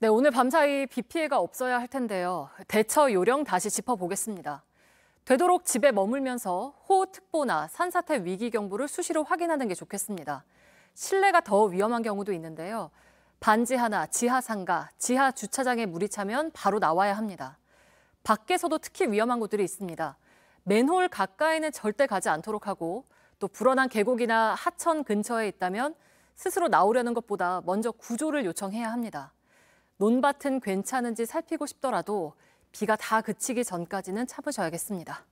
네, 오늘 밤사이 비 피해가 없어야 할 텐데요. 대처 요령 다시 짚어보겠습니다. 되도록 집에 머물면서 호우특보나 산사태 위기 경보를 수시로 확인하는 게 좋겠습니다. 실내가 더 위험한 경우도 있는데요. 반지 하나, 지하 상가, 지하 주차장에 물이 차면 바로 나와야 합니다. 밖에서도 특히 위험한 곳들이 있습니다. 맨홀 가까이는 절대 가지 않도록 하고 또 불어난 계곡이나 하천 근처에 있다면 스스로 나오려는 것보다 먼저 구조를 요청해야 합니다. 논밭은 괜찮은지 살피고 싶더라도 비가 다 그치기 전까지는 참으셔야겠습니다.